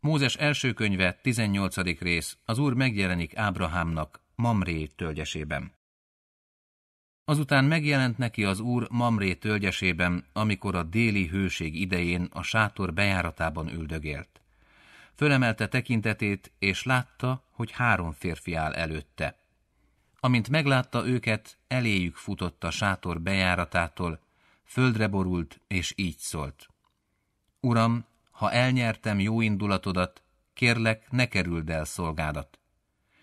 Mózes első könyve, 18. rész, az Úr megjelenik Ábrahámnak, Mamré tölgyesében. Azután megjelent neki az Úr Mamré tölgyesében, amikor a déli hőség idején a sátor bejáratában üldögélt. Fölemelte tekintetét, és látta, hogy három férfi áll előtte. Amint meglátta őket, eléjük futott a sátor bejáratától, földre borult, és így szólt. Uram, ha elnyertem jó indulatodat, kérlek, ne kerüld el szolgádat.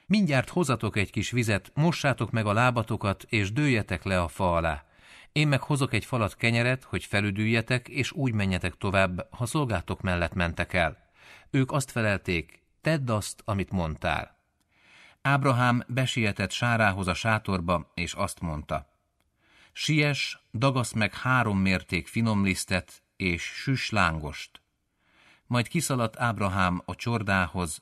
Mindjárt hozatok egy kis vizet, mossátok meg a lábatokat, és dőljetek le a fa alá. Én meg hozok egy falat kenyeret, hogy felüdüljetek, és úgy menjetek tovább, ha szolgátok mellett mentek el. Ők azt felelték, tedd azt, amit mondtál. Ábrahám besietett sárához a sátorba, és azt mondta. Sies, dagasz meg három mérték finom lisztet, és süs lángost majd kiszaladt Ábrahám a csordához,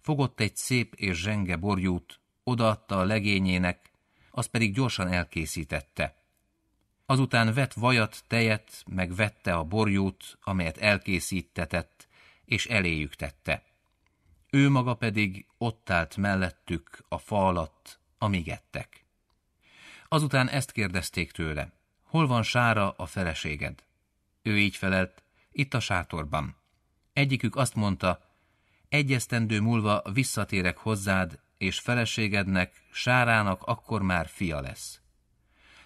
fogott egy szép és zsenge borjút, odaadta a legényének, az pedig gyorsan elkészítette. Azután vett vajat, tejet, meg vette a borjút, amelyet elkészítetett, és eléjük tette. Ő maga pedig ott állt mellettük a fa alatt, amíg ettek. Azután ezt kérdezték tőle, hol van Sára a feleséged? Ő így felelt, itt a sátorban. Egyikük azt mondta, egyesztendő múlva visszatérek hozzád, és feleségednek, Sárának akkor már fia lesz.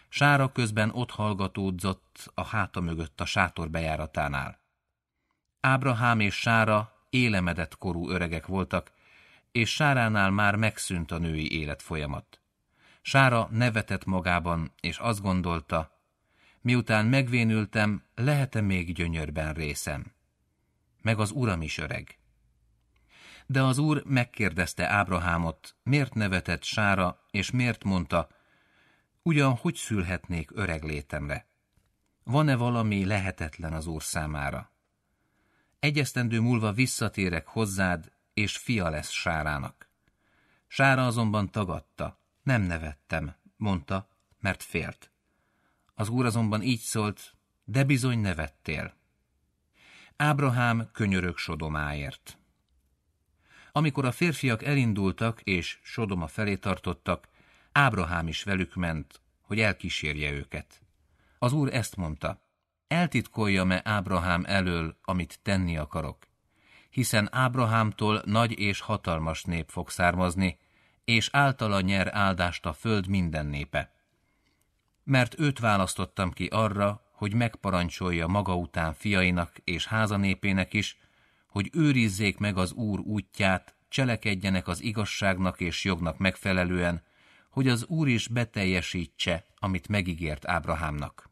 Sára közben ott hallgatódzott a háta mögött a sátor bejáratánál. Ábrahám és Sára élemedett korú öregek voltak, és Sáránál már megszűnt a női élet folyamat. Sára nevetett magában, és azt gondolta, miután megvénültem, lehet-e még gyönyörben részem? meg az uram is öreg. De az úr megkérdezte Ábrahámot, miért nevetett Sára, és miért mondta, ugyan hogy szülhetnék öreg létemre? Van-e valami lehetetlen az úr számára? Egyesztendő múlva visszatérek hozzád, és fia lesz Sárának. Sára azonban tagadta, nem nevettem, mondta, mert félt. Az úr azonban így szólt, de bizony nevettél. Ábrahám könyörök Sodomáért. Amikor a férfiak elindultak és Sodoma felé tartottak, Ábrahám is velük ment, hogy elkísérje őket. Az úr ezt mondta, „Eltitkolja, e Ábrahám elől, amit tenni akarok? Hiszen Ábrahámtól nagy és hatalmas nép fog származni, és általa nyer áldást a föld minden népe. Mert őt választottam ki arra, hogy megparancsolja maga után fiainak és házanépének is, hogy őrizzék meg az Úr útját, cselekedjenek az igazságnak és jognak megfelelően, hogy az Úr is beteljesítse, amit megígért Ábrahámnak.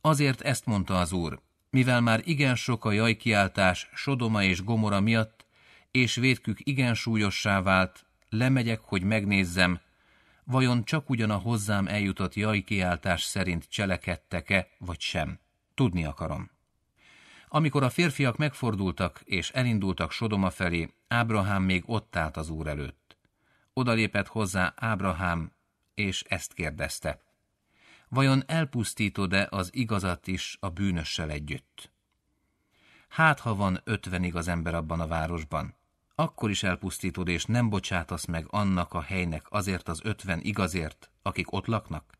Azért ezt mondta az Úr, mivel már igen sok a jajkiáltás Sodoma és Gomora miatt, és védkük igen súlyossá vált, lemegyek, hogy megnézzem, vajon csak ugyan a hozzám eljutott jaj kiáltás szerint cselekedtek-e, vagy sem. Tudni akarom. Amikor a férfiak megfordultak és elindultak Sodoma felé, Ábrahám még ott állt az úr előtt. Odalépett hozzá Ábrahám, és ezt kérdezte. Vajon elpusztítod-e az igazat is a bűnössel együtt? Hát, ha van ötven igaz ember abban a városban akkor is elpusztítod, és nem bocsátasz meg annak a helynek azért az ötven igazért, akik ott laknak?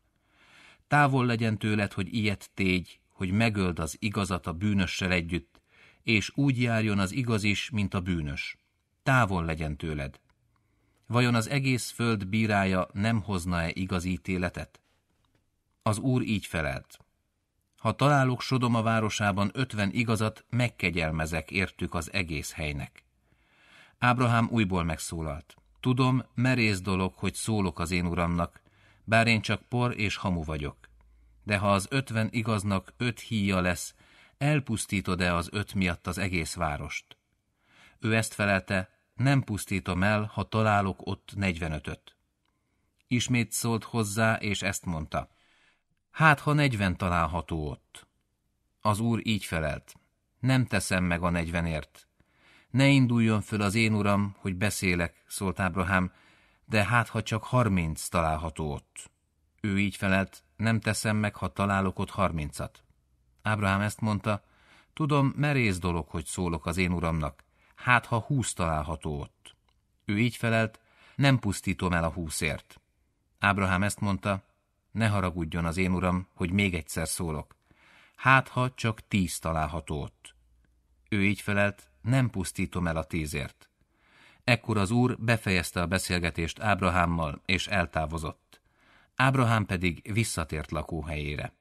Távol legyen tőled, hogy ilyet tégy, hogy megöld az igazat a bűnössel együtt, és úgy járjon az igaz is, mint a bűnös. Távol legyen tőled. Vajon az egész föld bírája nem hozna-e igaz ítéletet? Az úr így felelt. Ha találok Sodoma városában ötven igazat, megkegyelmezek értük az egész helynek. Ábrahám újból megszólalt. Tudom, merész dolog, hogy szólok az én uramnak, bár én csak por és hamu vagyok. De ha az ötven igaznak öt híja lesz, elpusztítod-e az öt miatt az egész várost? Ő ezt felelte, nem pusztítom el, ha találok ott negyvenötöt. Ismét szólt hozzá, és ezt mondta. Hát, ha negyven található ott. Az úr így felelt. Nem teszem meg a negyvenért, ne induljon föl az én uram, hogy beszélek, szólt Ábrahám, de hát ha csak harminc található ott. Ő így felelt, nem teszem meg, ha találok ott harmincat. Ábrahám ezt mondta, tudom, merész dolog, hogy szólok az én uramnak, hát ha húsz található ott. Ő így felelt, nem pusztítom el a húszért. Ábrahám ezt mondta, ne haragudjon az én uram, hogy még egyszer szólok. Hát, ha csak tíz található ott. Ő így felelt, nem pusztítom el a tízért. Ekkor az úr befejezte a beszélgetést Ábrahámmal, és eltávozott. Ábrahám pedig visszatért lakóhelyére.